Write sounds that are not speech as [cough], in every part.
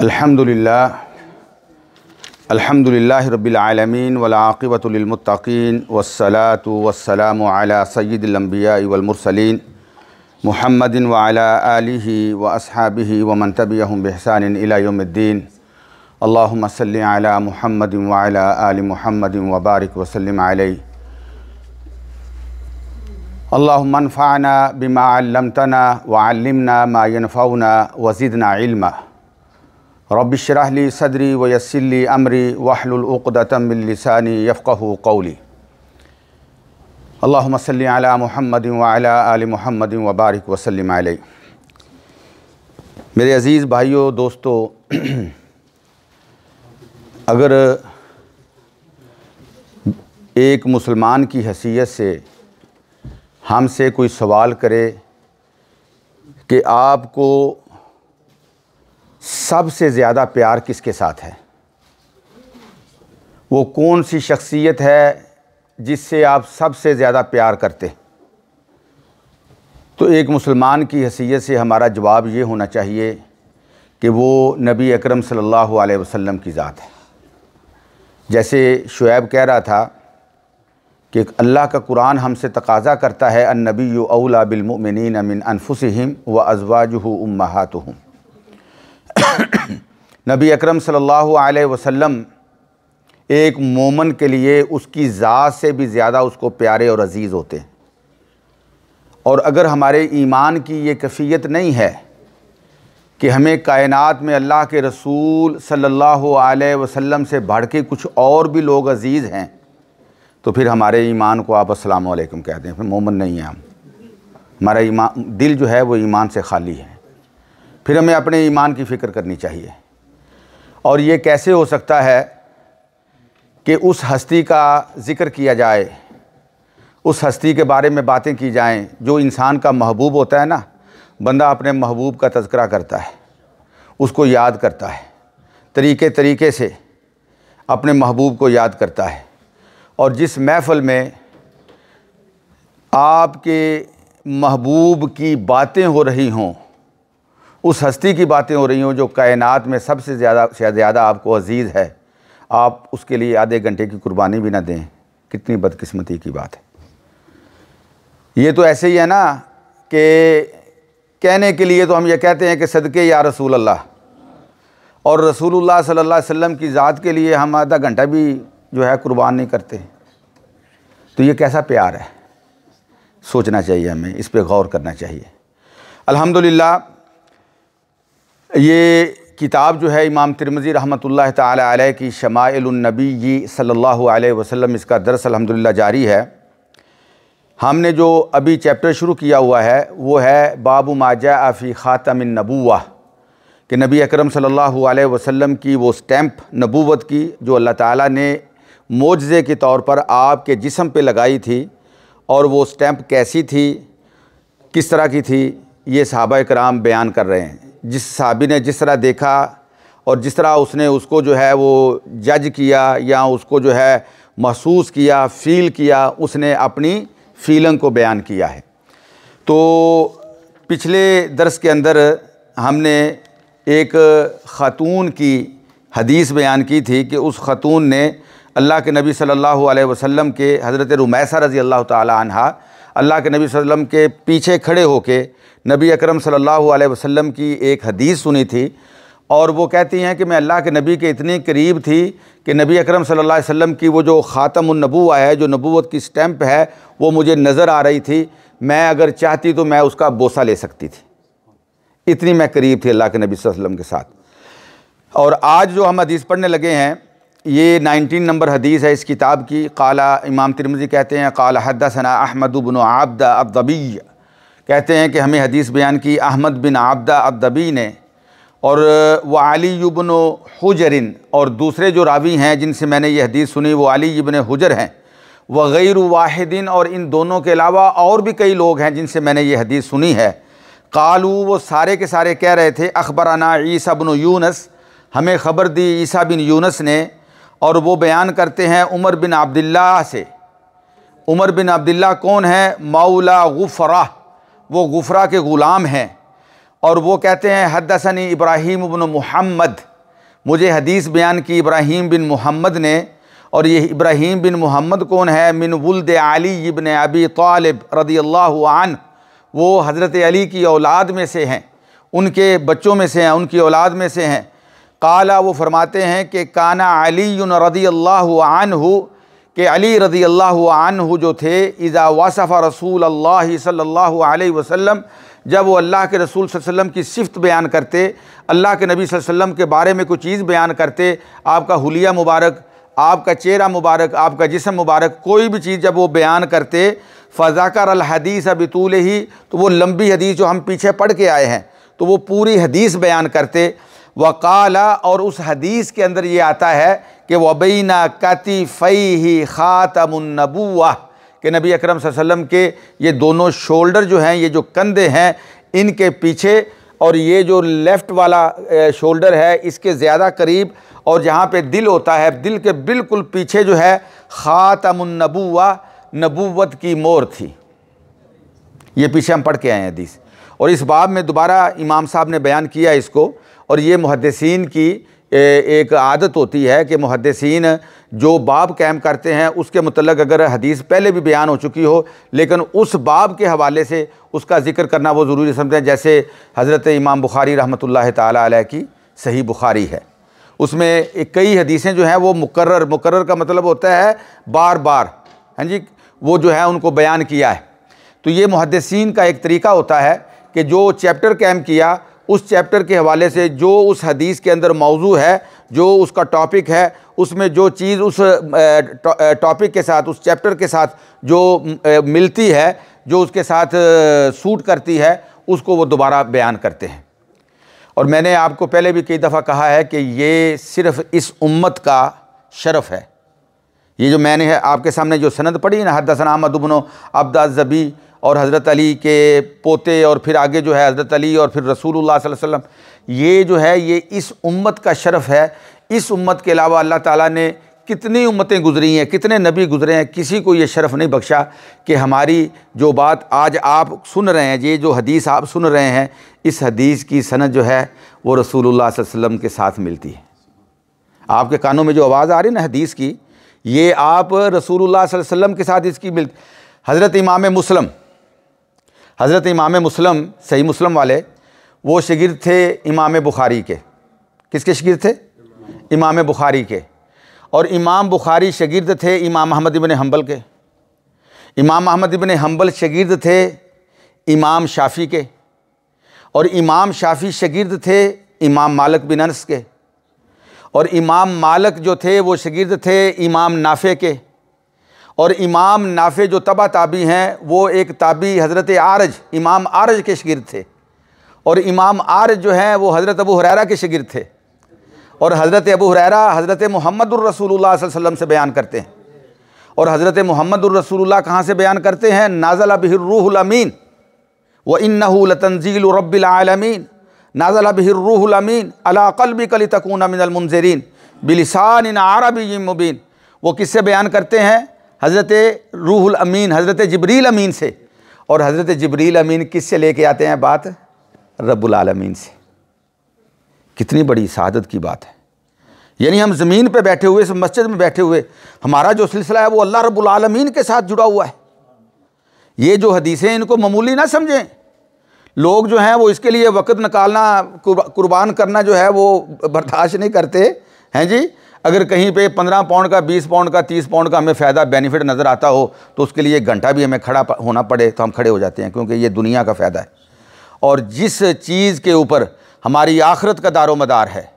الحمد لله الحمد لله رب العالمين والعاقبة للمتقين والصلاة والسلام على سيد الأنبياء والمرسلين محمد وعلى آله وأصحابه ومن تبعهم بإحسان إلى يوم الدين اللهم صل على محمد وعلى آل محمد وبارك وسلم عليه اللهم انفعنا بما علمتنا وعلمنا ما ينفعنا وزدنا علما واحلل सदरी من لساني अमरी قولي اللهم कौली على محمد وعلى ال محمد وبارك वबारक वसलम मेरे अज़ीज़ भाइयों दोस्तों [clears throat] अगर एक मुसलमान की हैसियत से हमसे कोई सवाल करे कि आपको सबसे ज़्यादा प्यार किसके साथ है वो कौन सी शख्सियत है जिससे आप सबसे ज़्यादा प्यार करते तो एक मुसलमान की हसीियत से हमारा जवाब ये होना चाहिए कि वो नबी अकरम सल्लल्लाहु अलैहि वसल्लम की ज़ात है जैसे शुएब कह रहा था कि अल्लाह का कुरान हमसे तकाजा करता है अन नबी अवला बिलमिन अमिन अनफुसम व अजवाज उम [coughs] नबी अकरम सल्लल्लाहु अलैहि वसल्लम एक मोमन के लिए उसकी ज़ात से भी ज़्यादा उसको प्यारे और अज़ीज़ होते हैं और अगर हमारे ईमान की ये कैफियत नहीं है कि हमें कायनात में अल्लाह के रसूल सल्लल्लाहु अलैहि वसल्लम से बढ़ के कुछ और भी लोग अज़ीज़ हैं तो फिर हमारे ईमान को आप असलकम कहते हैं फिर मोमन नहीं हैं हम हमारा ईमान दिल जो है वो ईमान से खाली है फिर हमें अपने ईमान की फ़िक्र करनी चाहिए और ये कैसे हो सकता है कि उस हस्ती का ज़िक्र किया जाए उस हस्ती के बारे में बातें की जाएं जो इंसान का महबूब होता है ना बंदा अपने महबूब का तस्करा करता है उसको याद करता है तरीके तरीके से अपने महबूब को याद करता है और जिस महफ़ल में आपके महबूब की बातें हो रही हों उस हस्ती की बातें हो रही हों जो कायनात में सबसे ज़्यादा से ज़्यादा आपको अजीज़ है आप उसके लिए आधे घंटे की कुर्बानी भी ना दें कितनी बदकिस्मती की बात है ये तो ऐसे ही है ना कि कहने के लिए तो हम ये कहते हैं कि सदक़े या रसूल अल्लाह और रसूल सल्ला वसल्लम की ज़ात के लिए हम आधा घंटा भी जो है कुर्बान नहीं करते तो ये कैसा प्यार है सोचना चाहिए हमें इस पर गौर करना चाहिए अल्हम्दुलिल्लाह ये किताब जो है इमाम तिरमज़ी रहमत ताली की शमाइलनबी सल्ला वसल्लम इसका दरस अलहमदिल्ला जारी है हमने जो अभी चैप्टर शुरू किया हुआ है वो है बाबू माजा आफ़ी ख़ातमिन नबूवा कि नबी अकरम सल्लल्लाहु अलैहि वसल्लम की वो स्टैम्प नबूवत की जो अल्लाह ताला ने मोजे के तौर पर आपके जिसम पर लगाई थी और वो स्टैम्प कैसी थी किस तरह की थी ये सहाबा कराम बयान कर रहे हैं जिस साहबी ने जिस तरह देखा और जिस तरह उसने उसको जो है वो जज किया या उसको जो है महसूस किया फील किया उसने अपनी फीलिंग को बयान किया है तो पिछले दर्स के अंदर हमने एक ख़ातून की हदीस बयान की थी कि उस ख़ातून ने अल्लाह के नबी सल्लल्लाहु अलैहि वसल्लम के हज़रत रुमैसा रज़ी अल्लाह तहा अल्लाह के नबी वसल्लम के पीछे खड़े होके नबी अकरम सल्लल्लाहु अलैहि वसल्लम की एक हदीस सुनी थी और वो कहती हैं कि मैं अल्लाह के नबी के इतनी करीब थी कि नबी अकरम सल्लल्लाहु अलैहि वसल्लम की वो जो ख़ातमनबूआ है जो नबूत की स्टैम्प है वो मुझे नज़र आ रही थी मैं अगर चाहती तो मैं उसका बोसा ले सकती थी इतनी मैं करीब थी अल्लाह के नबी वसल्लम के साथ और आज जो हम हदीस पढ़ने लगे हैं ये नाइनटीन नंबर हदीस है इस किताब की काला इमाम तिरमजी कहते हैं काला हदसना अहमद बिन आबदा अबदबी कहते हैं कि हमें हदीस बयान की अहमद बिन आबदा अबदबी ने और वह अली बन हुजरिन और दूसरे जो रावी हैं जिनसे मैंने ये हदीस सुनी वो अली बन हुजर हैं व गैर वाहिदिन और इन दोनों के अलावा और भी कई लोग हैं जिनसे मैंने ये हदीस सुनी है कालू वो सारे के सारे कह रहे थे अखबराना ईसा बिन यूनस हमें ख़बर दी ईसा बिन यूनस ने और वो बयान करते हैं उमर बिन अब्दुल्ला से उमर बिन अब्दुल्ला कौन है मौला गुफ़रा वो गुफ़रा के ग़ुलाम हैं और वो कहते हैं हदसनी इब्राहीम बिन मोहम्मद मुझे हदीस बयान की इब्राहीम बिन मोहम्मद ने और ये इब्राहीम बिन मोहम्मद कौन है मिन वल्द अली इबन अबी तालब रदी अल्लाह वो हज़रत अली की औलाद में से हैं उनके बच्चों में से हैं उनकी औलाद में से हैं काला वो फरमाते हैं कि काना अली रदी अल्लाह आनहू के अली रदी अल्लाह आनहू जो थे इज़ा वासफ़ा रसूल अल्लाह सल्ला वसम जब वो अल्लाह के रसूल वसम की सिफत बयान करते अल्लाह के नबी वसम के बारे में कोई चीज़ बयान करते आपका हलिया मुबारक आपका चेहरा मुबारक आपका जिसम मुबारक कोई भी चीज़ जब वो बयान करते फ़ाकर अलहदीस अबतूल ही तो वो लंबी हदीस जो हम पीछे पढ़ के आए हैं तो वो पूरी हदीस बयान करते वकाला और उस हदीस के अंदर ये आता है कि वबीना कति फ़ई ही ख़ातमनबूआ के नबी अकरम वसम के ये दोनों शोल्डर जो हैं ये जो कंधे हैं इनके पीछे और ये जो लेफ़्ट वाला शोल्डर है इसके ज़्यादा करीब और जहाँ पे दिल होता है दिल के बिल्कुल पीछे जो है ख़ातमनबूआ नबूवत की मोर थी ये पीछे हम पढ़ के आए हैं हदीस और इस बाब में दोबारा इमाम साहब ने बयान किया इसको और ये मुहदसिन की एक आदत होती है कि मुहदसिन जो बाब कैम करते हैं उसके मतलब अगर हदीस पहले भी बयान हो चुकी हो लेकिन उस बाब के हवाले से उसका ज़िक्र करना वो ज़रूरी समझते हैं जैसे हज़रत इमाम बुखारी रहमत ताली की सही बुखारी है उसमें कई हदीसें जो हैं वो मुकर मुकर का मतलब होता है बार बार हाँ जी वो जो है उनको बयान किया है तो ये मुहदसिन का एक तरीका होता है कि जो चैप्टर कैम किया उस चैप्टर के हवाले से जो उस हदीस के अंदर मौजू है जो उसका टॉपिक है उसमें जो चीज़ उस टॉपिक के साथ उस चैप्टर के साथ जो मिलती है जो उसके साथ सूट करती है उसको वो दोबारा बयान करते हैं और मैंने आपको पहले भी कई दफ़ा कहा है कि ये सिर्फ़ इस उम्मत का शरफ़ है ये जो मैंने है आपके सामने जो सनद पढ़ी ना हदसन अहमद उबनो जबी और हज़रत अली के पोते और फिर आगे जो है हज़रत अली और फिर रसूल वसम ये जो है ये इस उम्मत का शरफ है इस उम्मत के अलावा अल्लाह ताला ने कितनी उम्मतें गुजरी हैं कितने नबी गुजरे हैं किसी को ये शरफ़ नहीं बख्शा कि हमारी जो बात आज आप सुन रहे हैं ये जो हदीस आप सुन रहे हैं इस हदीस की सनत जो है वो रसूल वसम के साथ मिलती है आपके कानों में जो आवाज़ आ रही ना हदीस की ये आप रसूल वसम के साथ इसकी मिल हज़रत इमाम मुसलम हज़रत इमाम मुस्लिम सही मुस्लिम वाले वो शगिर थे इमाम बुखारी के किसके शगिर थे इमाम बुखारी के और इमाम बुखारी शगिर्द थे इमाम अहमद इबन हम्बल के इमाम अहमद इबन हम्बल शगिर्द थे इमाम शाफ़ी के और इमाम शाफ़ी शगिर्द थे इमाम मालक बिन अनस के और इमाम मालक जो थे वो शगिर्द थे इमाम नाफे के और इमाम नाफे जो तबा ताबी हैं वो एक ताबी हज़रत आरज इमाम आरज के शगिर थे और इमाम आरज जो हैं वो हज़रत अबू हुरैरा के शगिर थे और हज़रत अबू हुरैरा हज़रत मोहम्मद वसल्लम से बयान करते हैं और हज़रत मोहम्मद रसूलुल्लाह कहाँ से बयान करते हैं नाजल बहर्रूहमीन व इन तंजील रबालमीन नाजल बहर्रूहमीन अलाकलबी कली तकून मिनलमजरीन बिलसान इन आरबी मुबीन वो किससे बयान करते हैं हज़रत रूहुल अमीन हज़रत जबरील अमीन से और हज़रत जबरील अमीन किस से लेके आते हैं बात आलमीन से कितनी बड़ी शहादत की बात है यानी हम ज़मीन पे बैठे हुए इस मस्जिद में बैठे हुए हमारा जो सिलसिला है वो अल्लाह रब्लमीन के साथ जुड़ा हुआ है ये जो हदीसें इनको मामूली ना समझें लोग जो हैं वो इसके लिए वक्त निकालना कुर्बान करना जो है वो बर्दाश्त नहीं करते हैं जी अगर कहीं पे पंद्रह पाउंड का बीस पाउंड का तीस पाउंड का हमें फ़ायदा बेनिफिट नज़र आता हो तो उसके लिए एक घंटा भी हमें खड़ा होना पड़े तो हम खड़े हो जाते हैं क्योंकि ये दुनिया का फ़ायदा है और जिस चीज़ के ऊपर हमारी आखरत का दारो मदार है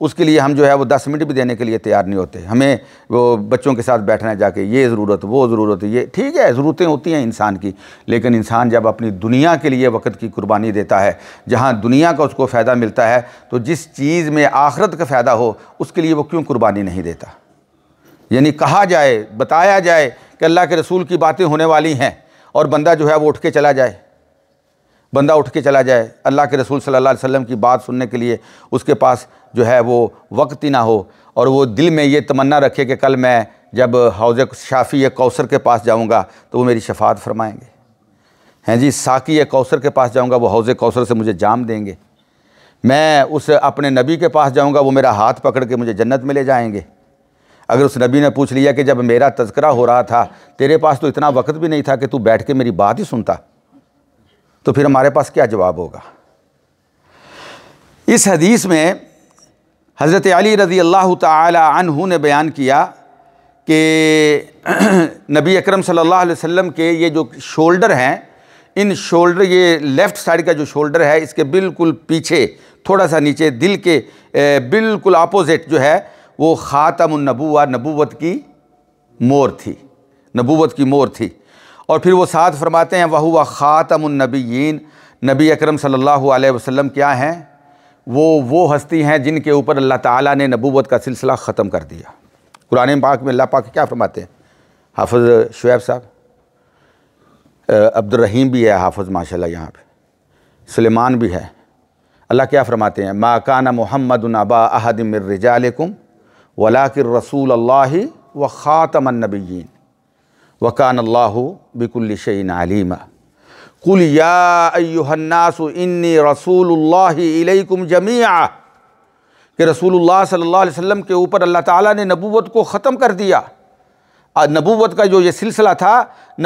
उसके लिए हम जो है वो दस मिनट भी देने के लिए तैयार नहीं होते हमें वो बच्चों के साथ बैठना है जाके ये ज़रूरत वो ज़रूरत ये ठीक है ज़रूरतें होती हैं इंसान की लेकिन इंसान जब अपनी दुनिया के लिए वक्त की कुर्बानी देता है जहाँ दुनिया का उसको फ़ायदा मिलता है तो जिस चीज़ में आखरत का फ़ायदा हो उसके लिए वो क्यों कुर्बानी नहीं देता यानी कहा जाए बताया जाए कि अल्लाह के रसूल की बातें होने वाली हैं और बंदा जो है वो उठ के चला जाए बंदा उठ के चला जाए अल्लाह के रसूल सल्लल्लाहु अलैहि वसल्लम की बात सुनने के लिए उसके पास जो है वो वक्त ही ना हो और वो दिल में ये तमन्ना रखे कि कल मैं जब हौज शाफ़ी या कौसर के पास जाऊँगा तो वो मेरी शफात फरमाएँगे हैं जी साकी या कौसर के पास जाऊँगा वो हौज़ कौसर से मुझे जाम देंगे मैं उस अपने नबी के पास जाऊँगा वो मेरा हाथ पकड़ के मुझे जन्नत में ले जाएँगे अगर उस नबी ने पूछ लिया कि जब मेरा तस्करा हो रहा था तेरे पास तो इतना वक्त भी नहीं था कि तू बैठ के मेरी बात ही सुनता तो फिर हमारे पास क्या जवाब होगा इस हदीस में हज़रत अली रज़ी अल्लाह तहु ने बयान किया कि [clears throat] नबी अकरम सल्लल्लाहु अलैहि वसल्लम के ये जो शोल्डर हैं इन शोल्डर ये लेफ़्ट साइड का जो शोल्डर है इसके बिल्कुल पीछे थोड़ा सा नीचे दिल के बिल्कुल अपोज़िट जो है वो ख़ातम नबूआ की मोर थी नबूत की मोर थी और फिर वो साथ फरमाते हैं वह हुआ ख़ातमनबीन नबी अक्रम सल्लल्लाहु वसम क्या हैं वो वो हस्ती हैं जिनके ऊपर अल्लाह ताला ने नबूवत का सिलसिला ख़त्म कर दिया कुरान पाक में अल्लाह पाक क्या फरमाते हैं हाफज शुएब साहब अब्दुलरहीम भी है हाफज माशाल्लाह यहाँ पे सलेमान भी है अल्लाह क्या फ़रमाते हैं माकाना मोहम्मद अबा वला वलाकिर रसूल अल्ला व ख़ातमनबीन وكان الله بكل شيء عليما قل يا ايها الناس اني رسول الله اليكم جميعا कि रसूलुल्लाह सल्लल्लाहु अलैहि वसल्लम के ऊपर अल्लाह ताला ने नबूवत को ख़त्म कर दिया और नबूवत का जो ये सिलसिला था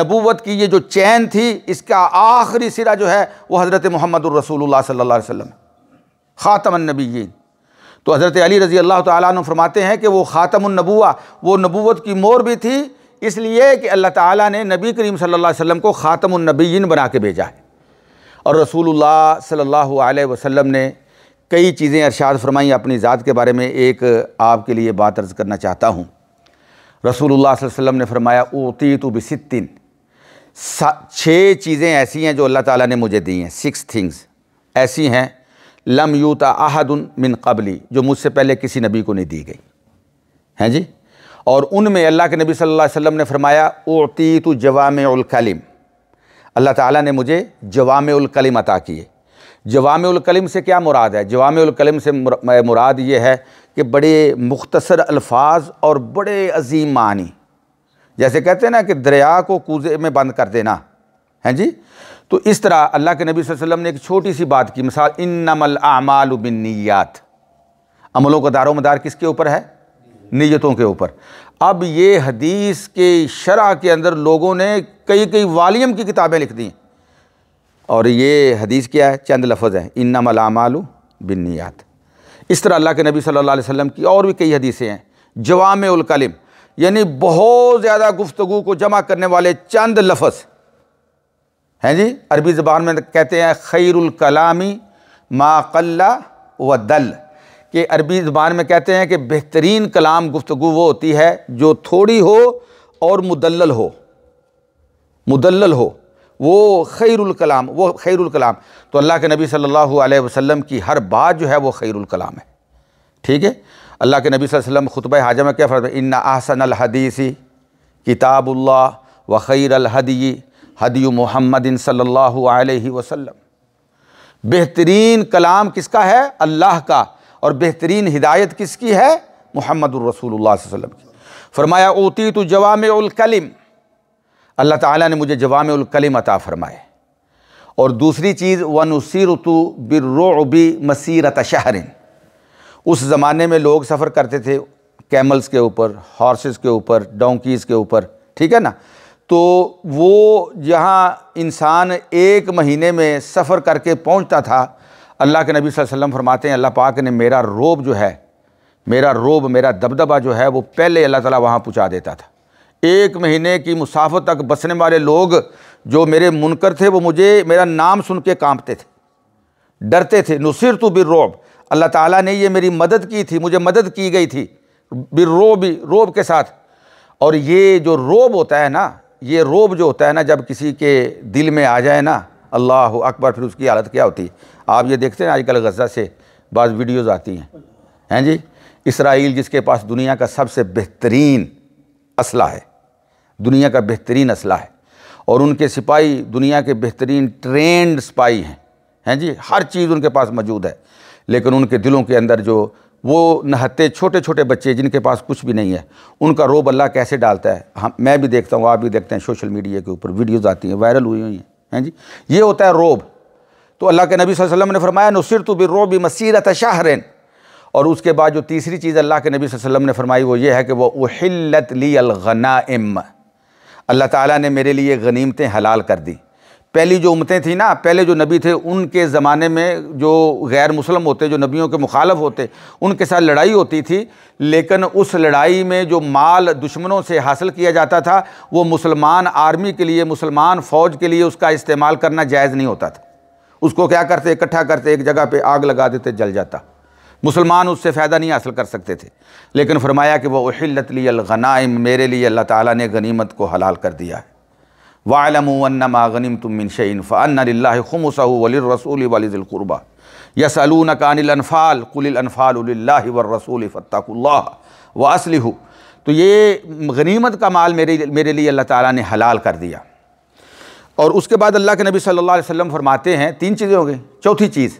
नबूवत की ये जो चैन थी इसका आखिरी सिरा जो है वो हज़रत मोहम्मद रसूलुल्लाह सल्लल्लाहु अलैहि वसल्लम ख़ातमनबीन तो हज़रत अली रज़ी अल्लाह ताला फरमाते हैं कि वो ख़ातमनबुआ वो नबूवत की मोर भी थी इसलिए कि अल्लाह ताला ने नबी करीम सल्लल्लाहु अलैहि वसल्लम को ख़ातमनबीन बना के भेजा है और रसूलुल्लाह सल्लल्लाहु अलैहि वसल्लम ने कई चीज़ें अरशाद फरमाई अपनी ज़ात के बारे में एक आपके लिए बात अर्ज़ करना चाहता हूँ रसूलुल्लाह वसल्लम ने फरमाया ओती तो बसितिन छः चीज़ें ऐसी हैं जो अल्लाह ताला ने मुझे दी हैं सिक्स थिंग्स ऐसी हैं लम यूता आहदन मिन कबली जो मुझसे पहले किसी नबी को नहीं दी गई हैं जी और उनमें अल्लाह के नबी सल्लल्लाहु अलैहि वसल्लम ने फरमाया ओती तो जवाम अल्लाह ताला ने मुझे जवाम अता किए जवाम से क्या मुराद है जवाम से मुराद ये है कि बड़े मुख्तसर अल्फाज और बड़े अजीम मानी जैसे कहते हैं ना कि दरिया को कूजे में बंद कर देना हैं जी तो इस तरह अल्लाह के नबी वसल्लम ने एक छोटी सी बात की मिसाल इन नमल आमाल नियात अमलों का दारो मदार किसके ऊपर है नीयतों के ऊपर अब ये हदीस के शरा के अंदर लोगों ने कई कई वालीम की किताबें लिख दी और ये हदीस क्या है चंद लफज हैं इन्ना मलामालू नियात इस तरह अल्लाह के नबी सल्लल्लाहु अलैहि वसल्लम की और भी कई हदीसें हैं जवाम उलकलम यानी बहुत ज़्यादा गुफ्तु को जमा करने वाले चंद लफज हैं जी अरबी ज़बान में कहते हैं खैरकलामी माकल्ला व दल कि अरबी ज़बान में कहते हैं कि बेहतरीन कलाम गुफ्तु वो होती है जो थोड़ी हो और मुदल हो मुदल हो वो खैरुल कलाम वो खैरुल कलाम तो अल्लाह के नबी सल्लल्लाहु अलैहि वसल्लम की हर बात जो है वो खैरुल कलाम है ठीक है अल्लाह के नबी वसल्लम खुतब हाजा क्या फ़र्ज इन्ना आसन हदीसी किताबुल्ला व खैर हदी हदी मोहम्मद सल्ला वसम बेहतरीन कलाम किसका है अल्लाह का और बेहतरीन हिदायत किसकी है मोहम्मद रसूल की फरमाया ओती तो उलकलम अल्लाह ताला ने मुझे उलकलम अता फ़रमाए और दूसरी चीज़ वनसीर तो बिरबी मसीरत शहरिन उस ज़माने में लोग सफ़र करते थे कैमल्स के ऊपर हॉर्सेस के ऊपर डोंकीज़ के ऊपर ठीक है ना तो वो जहाँ इंसान एक महीने में सफ़र करके पहुँचता था अल्लाह के नबी वसल्लम फरमाते हैं अल्लाह पाक ने मेरा रोब जो है मेरा रोब मेरा दबदबा जो है वो पहले अल्लाह ताला वहाँ पहुँचा देता था एक महीने की मुसाफत तक बसने वाले लोग जो मेरे मुनकर थे वो मुझे मेरा नाम सुन के कांपते थे डरते थे नुसर तो बिर रोब अल्लाह ताला ने ये मेरी मदद की थी मुझे मदद की गई थी बिर रोब रोब के साथ और ये जो रोब होता है ना ये रोब जो होता है ना जब किसी के दिल में आ जाए ना अल्लाह अकबर फिर उसकी हालत क्या होती आप ये देखते हैं आजकल गजा से बाज़ वीडियोज़ आती हैं हैं जी इसराइल जिसके पास दुनिया का सबसे बेहतरीन असला है दुनिया का बेहतरीन असला है और उनके सिपाही दुनिया के बेहतरीन ट्रेंड सिपाही हैं हैं जी हर चीज़ उनके पास मौजूद है लेकिन उनके दिलों के अंदर जो वो नहते छोटे छोटे बच्चे जिनके पास कुछ भी नहीं है उनका रोब अल्लाह कैसे डालता है हम मैं भी देखता हूँ आप भी देखते हैं सोशल मीडिया के ऊपर वीडियोज़ आती हैं वायरल हुई हुई हैं हैं हाँ जी ये होता है रोब तो अल्लाह के नबी वसल्लम ने फरमाया नसर तो रोब मसीरत शाहरन और उसके बाद जो तीसरी चीज़ अल्लाह के नबी वसल्लम ने फरमाई वो ये है कि वह उहिल्लत ली इम अल्लाह ताला ने मेरे लिए गनीमतें हलाल कर दी पहली जो उमतें थी ना पहले जो नबी थे उनके ज़माने में जो गैर मुसलम होते जो नबियों के मुखालफ होते उनके साथ लड़ाई होती थी लेकिन उस लड़ाई में जो माल दुश्मनों से हासिल किया जाता था वो मुसलमान आर्मी के लिए मुसलमान फ़ौज के लिए उसका इस्तेमाल करना जायज़ नहीं होता था उसको क्या करते इकट्ठा करते एक जगह पर आग लगा देते जल जाता मुसलमान उससे फ़ायदा नहीं हासिल कर सकते थे लेकिन फरमाया कि वह उहिलत ली गनाइम मेरे लिए अल्लाह ताला ने गनीमत को हलाल कर दिया है वालमगनम तुम मिनशन फ़ान ख़ुमसऊल वलिज़ुरबा कानफ़ाल कुलफ़ाल वर्रसूल फ़त्तकुल्ला व असली तो ये गनीमत का माल मेरे मेरे लिए अल्लाह ताला ने हलाल कर दिया और उसके बाद अल्लाह के नबी सल्लल्लाहु अलैहि वसल्लम फरमाते हैं तीन चीज़ें हो गई चौथी चीज़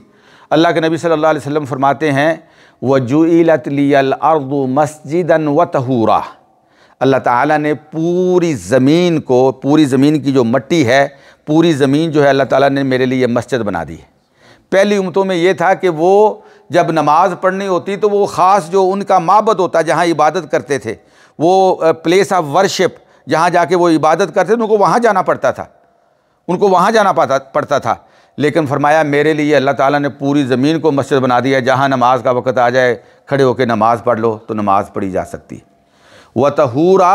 अल्लाह के नबी सल्लल्लाहु अलैहि वसल्लम फरमाते हैं वजूलत लियल अर्द मस्जिदन व तहूरा अल्लाह ताला ने पूरी ज़मीन को पूरी ज़मीन की जो मट्टी है पूरी ज़मीन जो है अल्लाह ताला ने मेरे लिए मस्जिद बना दी है पहली उमतों में ये था कि वो जब नमाज़ पढ़नी होती तो वो ख़ास जो उनका माबद होता जहाँ इबादत करते थे वो प्लेस ऑफ वर्शिप जहाँ जाके वो इबादत करते थे उनको वहाँ जाना पड़ता था उनको वहाँ जाना पाता पड़ता था लेकिन फरमाया मेरे लिए अल्लाह ताला ने पूरी ज़मीन को मस्जिद बना दिया जहाँ नमाज का वक्त आ जाए खड़े होकर नमाज़ पढ़ लो तो नमाज़ पढ़ी जा सकती है व तहूरा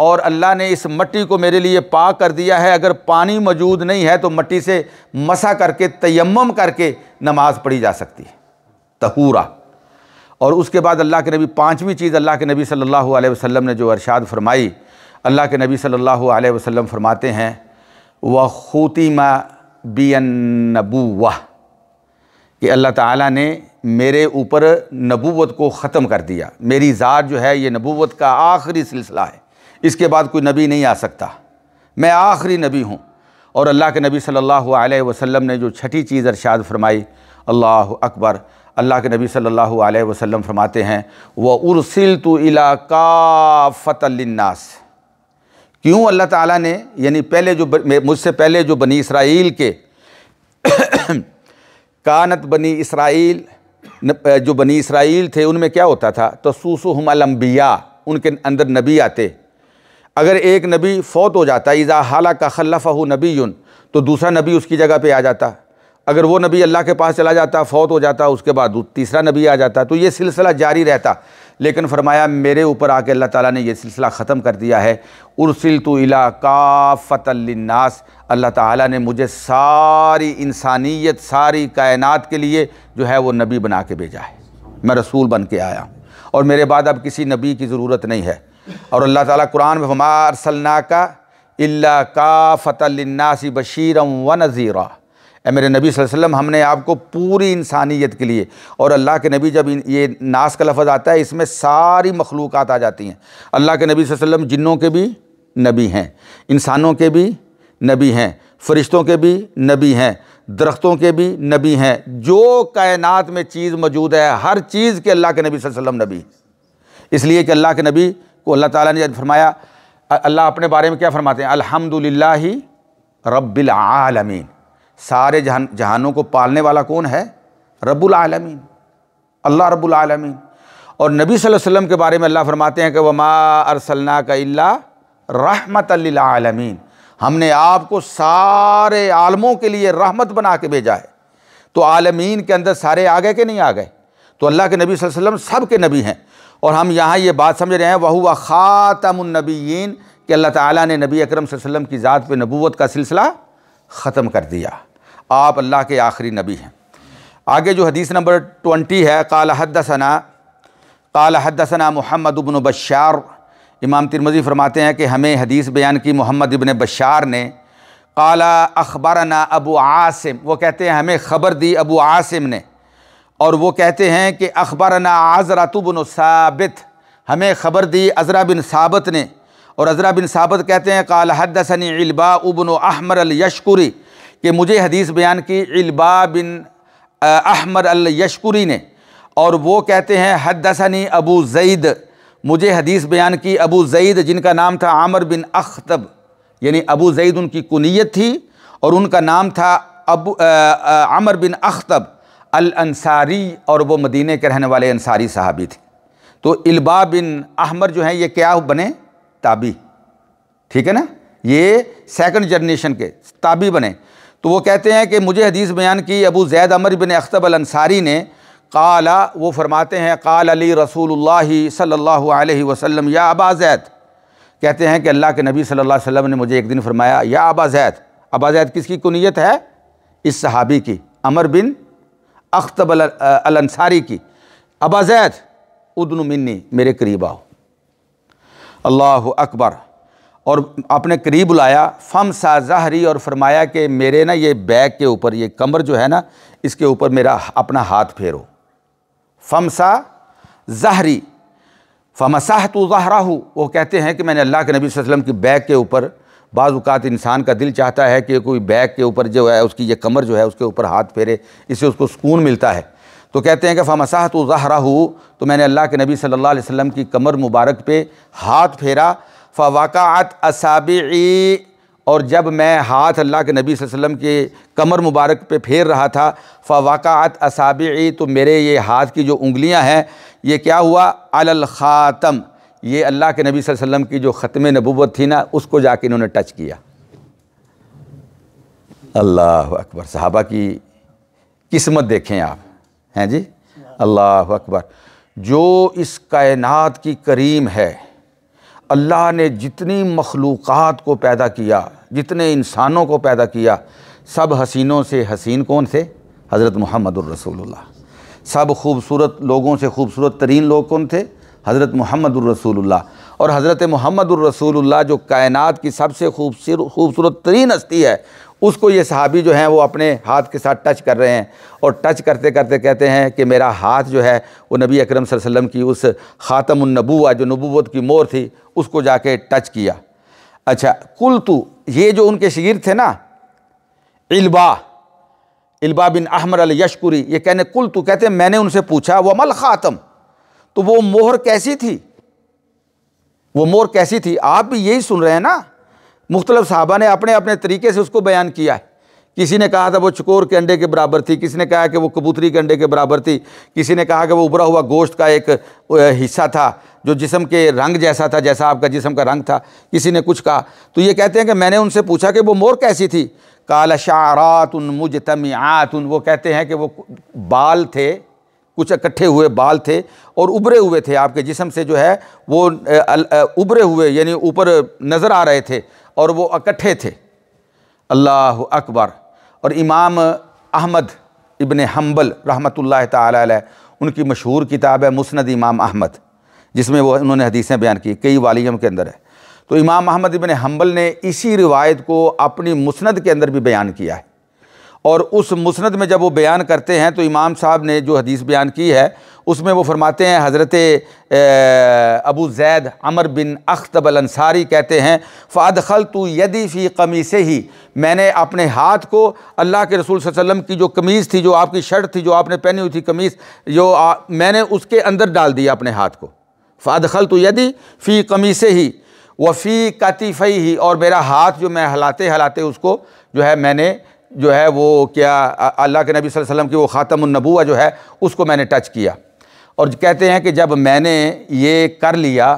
और अल्लाह ने इस मट्टी को मेरे लिए पाक कर दिया है अगर पानी मौजूद नहीं है तो मट्टी से मसा करके तयम करके नमाज पढ़ी जा सकती है तहूरा और उसके बाद अल्लाह के नबी पाँचवीं चीज़ अल्लाह के नबी सल्लल्लाहु अलैहि वसल्लम ने जो अरशाद फरमाई अल्लाह के नबी सल्लल्लाहु अलैहि वसल्लम फरमाते हैं वह खोतिमा बी नबू वाह कि अल्लाह ताला ने मेरे ऊपर नबूवत को ख़त्म कर दिया मेरी ज़ात जो है ये नबूवत का आखिरी सिलसिला है इसके बाद कोई नबी नहीं आ सकता मैं आखिरी नबी हूँ और अल्लाह के नबी सल्लल्लाहु अलैहि वसल्लम ने जो छठी चीज़ अरशाद फरमाई अल्लाह अकबर अल्लाह के नबी सल्लल्लाहु अलैहि वसल्लम फरमाते हैं व उर्सिल तो इला काफ़तलनास क्यों अल्लाह ताला ने यानी पहले जो मुझसे पहले जो बनी इसराइल के कानत बनी इसराइल जो बनी इसराइल थे उनमें क्या होता था तो सूसु हम अलम्बिया उनके अंदर नबी आते अगर एक नबी फ़ौत हो जाता इज़ा हाला का खल्लफ़ नबी तो दूसरा नबी उसकी जगह पे आ जाता अगर वो नबी अल्लाह के पास चला जाता फ़ौत हो जाता उसके बाद तीसरा नबी आ जाता तो ये सिलसिला जारी रहता लेकिन फरमाया मेरे ऊपर आके अल्लाह ताला ने यह सिलसिला ख़त्म कर दिया है उर्सिल तो इला काफ़तनास अल्लाह ताला ने मुझे सारी इंसानियत सारी कायनात के लिए जो है वो नबी बना के भेजा है मैं रसूल बन के आया और मेरे बाद अब किसी नबी की ज़रूरत नहीं है और अल्लाह ताला कुरान में हमार का इल्ला काफ़तनासी बशीरम व नज़ीरा ए मेरे नबी वसल्लम हमने आपको पूरी इंसानियत के लिए और अल्लाह के नबी जब ये नाश का लफज आता है इसमें सारी मखलूक आ जाती हैं अल्लाह के नबी वसल्लम जिन्नों के भी नबी हैं इंसानों के भी नबी हैं फरिश्तों के भी नबी हैं दरख्तों के भी नबी हैं जो कायनात में चीज़ मौजूद है हर चीज़ के अल्लाह के नबी वसल्लम नबी इसलिए कि अल्लाह के नबी को अल्लाह ताला ने फरमाया अल्लाह अपने बारे में क्या फरमाते हैं अल्हम्दुलिल्लाह रब्बिल आलमीन सारे जहान जहानों को पालने वाला कौन है रबुल आलमीन अल्लाह रबुल आलमीन और नबी सल्लल्लाहु अलैहि वसल्लम के बारे में अल्लाह फरमाते हैं कि वमा अरसलना का इल्ला रहमत आलमीन हमने आपको सारे आलमों के लिए रहमत बना के भेजा है तो आलमीन के अंदर सारे आ गए कि नहीं आ गए तो अल्लाह के नबी वसल्लम सब के नबी हैं और हम यहाँ ये बात समझ रहे हैं वह ख़ातमनबीन कि अल्लाह ताला ने नबी अकरम वसल्लम की ज़ात पे नबूवत का सिलसिला ख़त्म कर दिया आप अल्लाह के आखिरी नबी हैं आगे जो हदीस नंबर ट्वेंटी है काल हदसना काल हदसना मोहम्मद अबन बशार इमाम तिरमजी फरमाते हैं कि हमें हदीस बयान की मोहम्मद इबन बशार ने काला अखबारना अबू आसिम वो कहते हैं हमें ख़बर दी अबू आसिम ने और वो कहते हैं कि आजरा तुबन साबित हमें ख़बर दी अजरा बिन सबत ने और अजरा बिन सबत कहते हैं काल हदसनी अलबा उबन अहमर यशकुरी कि मुझे हदीस बयान की इलबा बिन अहमद अल यशकुरी ने और वो कहते हैं हदसनी अबू जईद मुझे हदीस बयान की अबू जईद जिनका नाम था आमर बिन अख्तब यानी अबू जईद उनकी कुनीत थी और उनका नाम था अब आमर बिन अख्तब अल अंसारी और वो मदीने के रहने वाले अंसारी साहबी थे तो इलबा बिन अहमर जो हैं ये क्या बने ताबी ठीक है ना ये सेकंड जनरेशन के ताबी बने तो वो कहते हैं कि मुझे हदीस बयान की अबू जैद अमर बिन अख्तब अंसारी ने काला वो फरमाते हैं काल अली रसूल सल्ला वसलम या अबा जैद कहते हैं कि अल्लाह के नबी सल्लल्लाहु अलैहि वसल्लम ने मुझे एक दिन फरमाया या अबा जैद अबा जैद किसकी कुनीत है इस सहाबी की अमर बिन अख्तब अंसारी की अबा जैद उदन मिन्नी मेरे करीब आओ अल्लाह अकबर और अपने करीब बुलाया फम सा जहरी और फरमाया कि मेरे ना ये बैग के ऊपर ये कमर जो है ना इसके ऊपर मेरा अपना हाथ फेरो फम सा जहरी फमसाह तो जहरा हो वो कहते हैं कि मैंने अल्लाह के नबी वसल्लम की बैग के ऊपर बाज़ात इंसान का दिल चाहता है कि कोई बैग के ऊपर जो है उसकी ये कमर जो है उसके ऊपर हाथ फेरे इससे उसको सुकून मिलता है तो कहते हैं कि फमसाह तो जहरा हो तो मैंने अल्लाह के नबी सल्लल्लाहु अलैहि वसल्लम की कमर मुबारक पे हाथ फेरा फ़वाक़ात असाबी और जब मैं हाथ अल्लाह के नबी वसल्लम के कमर मुबारक पे फेर रहा था फ़वाक़ात असाबी तो मेरे ये हाथ की जो उंगलियां हैं ये क्या हुआ अलख़ातम ये अल्लाह के नबी वसल्लम की जो ख़त्म नबूत थी ना उसको जाके इन्होंने टच किया अल्लाह अकबर साहबा की किस्मत देखें आप हैं जी अल्लाह अकबर जो इस कायनात की करीम है अल्लाह ने जितनी मखलूक़ को पैदा किया जितने इंसानों को पैदा किया सब हसीनों से हसीन कौन थे हज़रत मोहम्मद रसूलुल्लाह सब खूबसूरत लोगों से खूबसूरत तरीन लोग कौन थे हज़रत मोहम्मद रसूलुल्लाह और हज़रत मोहम्मद रसूलुल्लाह जो कायनात की सबसे खूबसूरत खूबसूरत तरीन हस्ती है उसको ये सहाबी जो हैं वो अपने हाथ के साथ टच कर रहे हैं और टच करते करते कहते हैं कि मेरा हाथ जो है वो नबी अकरम वसल्लम की उस ख़ातमनबूआ जो नबूत की मोर थी उसको जाके टच किया अच्छा कुल ये जो उनके शगीर थे ना इल्बा इल्बा बिन अहमर अल यशकुरी ये कहने कुल तो कहते मैंने उनसे पूछा वमल ख़ातम तो वो मोहर कैसी थी वो मोर कैसी थी आप भी यही सुन रहे हैं ना मुख्तलिफ साहबा ने अपने अपने तरीके से उसको बयान किया है किसी ने कहा था वो चकोर के अंडे के बराबर थी किसी ने कहा कि वो कबूतरी के अंडे के बराबर थी किसी ने कहा कि वो उभरा हुआ गोश्त का एक हिस्सा था जो जिसम के रंग जैसा था जैसा आपका जिसम का रंग था किसी ने कुछ कहा तो ये कहते हैं कि मैंने उनसे पूछा कि वो मोर कैसी थी काला शारात उन तमियात उन वो कहते हैं कि वो बाल थे कुछ इकट्ठे हुए बाल थे और उभरे हुए थे आपके जिसम से जो है वो उभरे हुए यानी ऊपर नज़र आ रहे थे और वो इकट्ठे थे अल्लाह अकबर और इमाम अहमद इबन हम्बल रहमत ला उनकी मशहूर किताब है मुस्ंद इमाम अहमद जिसमें वो उन्होंने हदीसें बयान की कई वालीम के अंदर है तो इमाम अहमद इबन हम्बल ने इसी रिवायत को अपनी मुस्ंद के अंदर भी बयान किया है और उस मुसनद में जब वो बयान करते हैं तो इमाम साहब ने जो हदीस बयान की है उसमें वो फरमाते हैं हज़रत अबू जैद अमर बिन अख्तबल अंसारी कहते हैं फ़ाद खल तो यदि फ़ी कमी से ही मैंने अपने हाथ को अल्लाह के रसूल वसम की जो कमीज़ थी जो आपकी शर्ट थी जो आपने पहनी हुई थी कमीज़ जो आ, मैंने उसके अंदर डाल दिया अपने हाथ को फ़ाद खल तो यदि फ़ी कमी से ही वफ़ी कातिफ़ई ही और मेरा हाथ जो मैं हलाते हलाते उसको जो है मैंने जो है वो क्या अल्लाह के नबी वसल्लम की वो ख़ातमनबूआ जो है उसको मैंने टच किया और कहते हैं कि जब मैंने ये कर लिया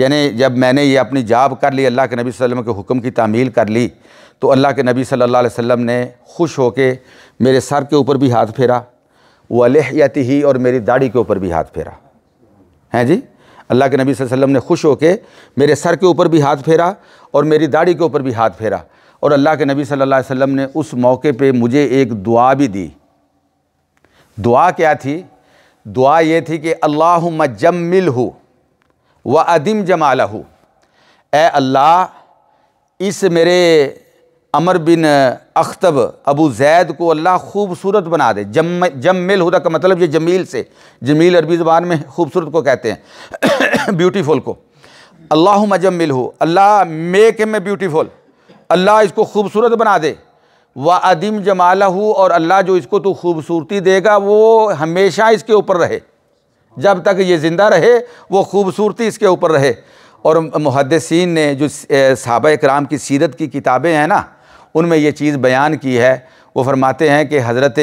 यानी जब मैंने ये अपनी जाब कर ली अल्लाह के नबी वसल्लम के हुक्म की तामील कर ली तो अल्लाह के नबी सल्लल्लाहु अलैहि वसल्लम ने खुश के मेरे सर के ऊपर भी हाथ फेरा वो वलहयती ही और मेरी दाढ़ी के ऊपर भी हाथ फेरा हैं जी अल्लाह के नबी वसल्लम ने खुश के मेरे सर के ऊपर भी हाथ फेरा और मेरी दाढ़ी के ऊपर भी हाथ फेरा और अल्लाह के नबी सल्लल्लाहु अलैहि वसल्लम ने उस मौके पे मुझे एक दुआ भी दी दुआ क्या थी दुआ ये थी कि अल्लाह मजमिल हो व अदिम जमाल हो ए अल्लाह इस मेरे अमर बिन अख्तब अबू जैद को अल्लाह खूबसूरत बना दे जम जमिल हुदा का मतलब ये जमील से जमील अरबी ज़बान में खूबसूरत को कहते हैं [coughs] ब्यूटीफुल को अल्लाह मजमिल हो अल्लाह मेक में ब्यूटीफुल अल्लाह इसको खूबसूरत बना दे व अदीम जमाला हो और अल्लाह जो इसको तो खूबसूरती देगा वो हमेशा इसके ऊपर रहे जब तक ये ज़िंदा रहे वो खूबसूरती इसके ऊपर रहे और मुहदसिन ने जो सब कराम की सीरत की किताबें हैं ना उनमें ये चीज़ बयान की है वो फरमाते हैं कि हज़रत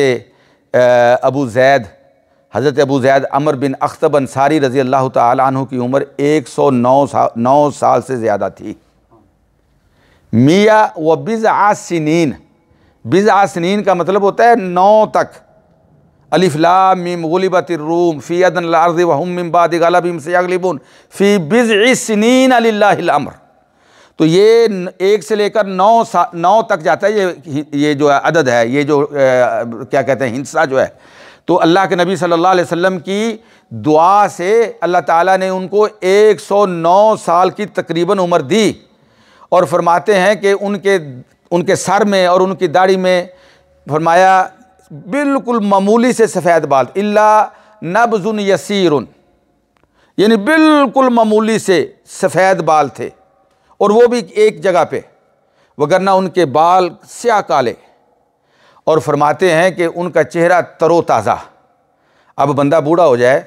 अबू जैद हज़रत अबू जैद अमर बिन अख्तब अंसारी रज़ी अल्लाह तु की उम्र एक सौ नौ साल से ज़्यादा थी मिया व बिज आसनीन बिज आसनीन का मतलब होता है नौ तक अलिफ्ला मिम गलिबत रूम फ़ी अदनलार्ज वहम बाद गलबिम से अगलिबुन फ़ी बिज इसनीन अमर तो ये एक से लेकर नौ सा नौ तक जाता है ये ये जो है अदद है ये जो आ, क्या कहते हैं हिंसा जो है तो अल्लाह के नबी सल्लल्लाहु अलैहि वसल्लम की दुआ से अल्लाह ताला ने उनको 109 साल की तकरीबन उम्र दी और फरमाते हैं कि उनके उनके सर में और उनकी दाढ़ी में फरमाया बिल्कुल मामूली से सफ़ेद बाल इल्ला नबजुन यसीर यानी बिल्कुल मामूली से सफ़ेद बाल थे और वो भी एक जगह पे वगरना उनके बाल स्या काले और फरमाते हैं कि उनका चेहरा तरोताज़ा अब बंदा बूढ़ा हो जाए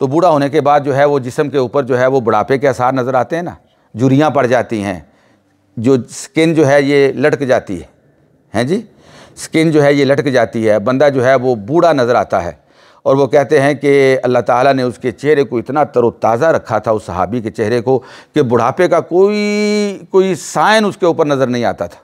तो बूढ़ा होने के बाद जो है वो जिसम के ऊपर जो है वो बुढ़ापे के आसार नज़र आते हैं ना जुरियाँ पड़ जाती हैं जो स्किन जो है ये लटक जाती है हैं जी स्किन जो है ये लटक जाती है बंदा जो है वो बूढ़ा नज़र आता है और वो कहते हैं कि अल्लाह ताला ने उसके चेहरे को इतना तरोताज़ा रखा था उस सहाबी के चेहरे को कि बुढ़ापे का कोई कोई साइन उसके ऊपर नज़र नहीं आता था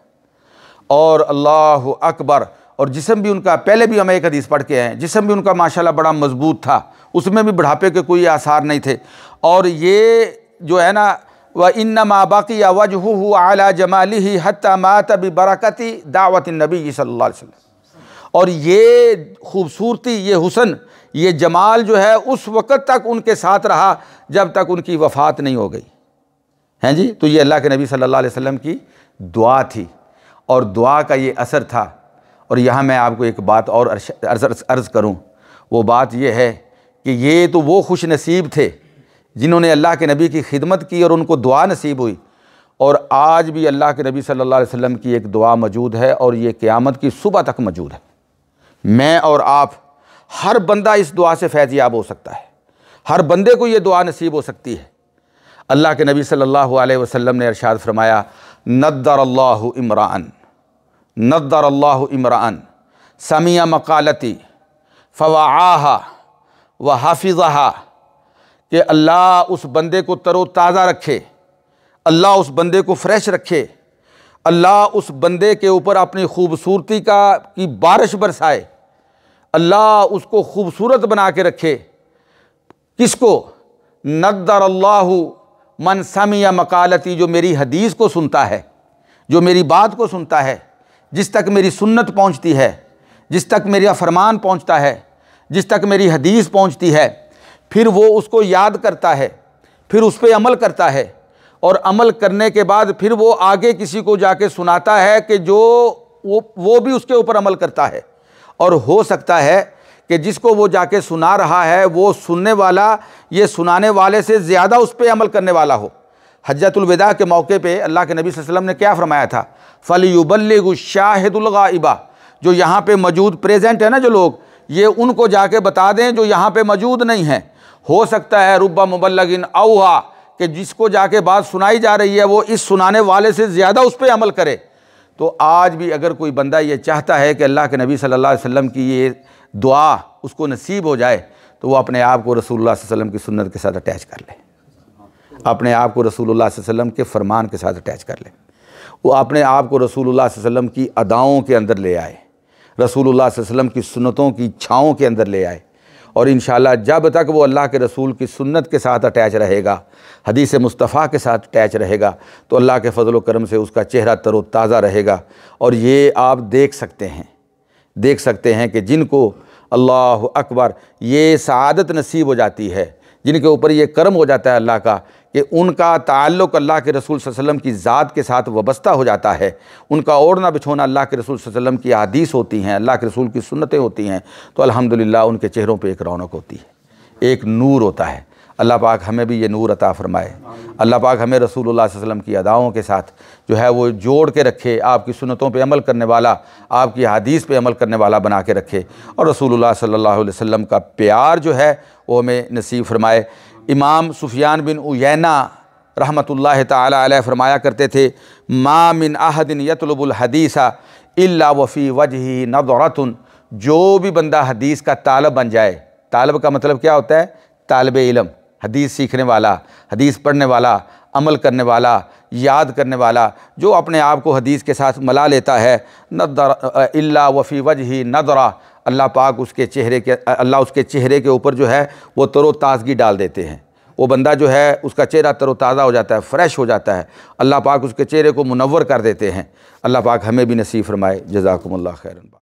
और अल्लाह अकबर और जिसम भी उनका पहले भी हम एक हदीस पढ़ के हैं जिसम भी उनका माशाल्लाह बड़ा मजबूत था उसमें भी बुढ़ापे के कोई आसार नहीं थे और ये जो है ना व इन माबाकी वजह आला जमाली ही हती मात बरकती दावत नबी सल्ला और ये खूबसूरती ये हुसन ये जमाल जो है उस वक़्त तक उनके साथ रहा जब तक उनकी वफ़ात नहीं हो गई हैं जी तो ये अल्लाह के नबी सल्लल्लाहु अलैहि वसल्लम की दुआ थी और दुआ का ये असर था और यहाँ मैं आपको एक बात और अर्ज़ अर्ज़ करूँ वो बात ये है कि ये तो वो खुश नसीब थे जिन्होंने अल्लाह के नबी की खिदमत की और उनको दुआ नसीब हुई और आज भी अल्लाह के नबी सल्लल्लाहु अलैहि वसल्लम की एक दुआ मौजूद है और ये क़्यामत की सुबह तक मौजूद है मैं और आप हर बंदा इस दुआ से याब हो सकता है हर बंदे को ये दुआ नसीब हो सकती है अल्लाह के नबी सल्लल्लाहु अलैहि वसल्लम ने इरशाद फरमाया नदर अल्लाह इमरान नदर अल्लाह इमरान समिया मकालती फ़वाहा व हाफिज़हा कि अल्लाह उस बंदे को तरोताज़ा रखे अल्लाह उस बंदे को फ्रेश रखे अल्लाह उस बंदे के ऊपर अपनी खूबसूरती का की बारिश बरसाए अल्लाह उसको खूबसूरत बना के रखे किसको नदर अल्लाह मन या मकालती जो मेरी हदीस को सुनता है जो मेरी बात को सुनता है जिस तक मेरी सुन्नत पहुंचती है जिस तक मेरा फरमान पहुंचता है जिस तक मेरी हदीस पहुंचती है फिर वो उसको याद करता है फिर उस पर अमल करता है और अमल करने के बाद फिर वो आगे किसी को जाके सुनाता है कि जो वो वो भी उसके ऊपर अमल करता है और हो सकता है कि जिसको वो जाके सुना रहा है वो सुनने वाला ये सुनाने वाले से ज़्यादा उस पर अमल करने वाला हो हजरतुलविदा के मौके पे अल्लाह के नबी वसल्लम ने क्या फरमाया था फ़लयुबल्लु शाहिदुलगाइबा जो यहाँ पे मौजूद प्रेजेंट है ना जो लोग ये उनको जाके बता दें जो यहाँ पे मौजूद नहीं हैं हो सकता है रुबा मुबलगिन अवहा कि जिसको जाके बात सुनाई जा रही है वो इस सुनाने वाले से ज़्यादा उस पर अमल करे तो आज भी अगर कोई बंदा ये चाहता है कि अल्लाह के नबी सल्लल्लाहु अलैहि वसल्लम की ये दुआ उसको नसीब हो जाए तो वो अपने आप को रसूल वसम की सुन्नत के साथ अटैच कर ले अपने आप को रसूल वसम के फरमान के साथ अटैच कर ले वो अपने आप को रसूल वसम की अदाओं के अंदर ले आए रसूल वसम की सुनतों की छाँव के अंदर ले आए और इन जब तक वो अल्लाह के रसूल की सुन्नत के साथ अटैच रहेगा हदीस मुस्तफ़ा के साथ अटैच रहेगा तो अल्लाह के फ़जल करम से उसका चेहरा तरोताज़ा रहेगा और ये आप देख सकते हैं देख सकते हैं कि जिनको अल्लाह अकबर ये सदत नसीब हो जाती है जिनके ऊपर ये कर्म हो जाता है अल्लाह का कि उनका ताल्लुक अल्लाह के रसूल वसल्लम की ज़ात के साथ वबस्ता हो जाता है उनका ओढ़ना बिछोना अल्लाह के रसूल वसल्लम की आदीस होती हैं अल्लाह के रसूल की सुन्नतें होती हैं तो अलहमदिल्ला उनके चेहरों पर एक रौनक होती है एक नूर होता है अल्लाह पाक हमें भी ये नूर अता फ़रमाए अल्लाह पाक हमें रसूल वसम की अदाओं के साथ जो है वो जोड़ के रखे आपकी सुनतों पर अमल करने वाला आपकी हदीस पे अमल करने वाला बना के रखे और रसूल अलैहि वसल्लम का प्यार जो है वो हमें नसीब फरमाए इमाम सुफियान बिन उना रहमत ला फरमाया करते थे मामिन आहदिन यतलबुलहदीसा अला वफ़ी वजह नदौरतन जो भी बंदा हदीस का तालब बन जाए तालब का मतलब क्या होता है तालब इलम हदीस सीखने वाला हदीस पढ़ने वाला अमल करने वाला याद करने वाला जो अपने आप को हदीस के साथ मला लेता है नदर अल्ला वफ़ी वज ही नदरा अल्लाह पाक उसके चेहरे के अल्लाह उसके चेहरे के ऊपर जो है वो तरो ताजगी डाल देते हैं वो बंदा जो है उसका चेहरा तरोताज़ा हो जाता है फ़्रेश हो जाता है अल्लाह पाक उसके चेहरे को मुनवर कर देते हैं अल्लाह पाक हमें भी नसीब फरमाए जजाकमल खैर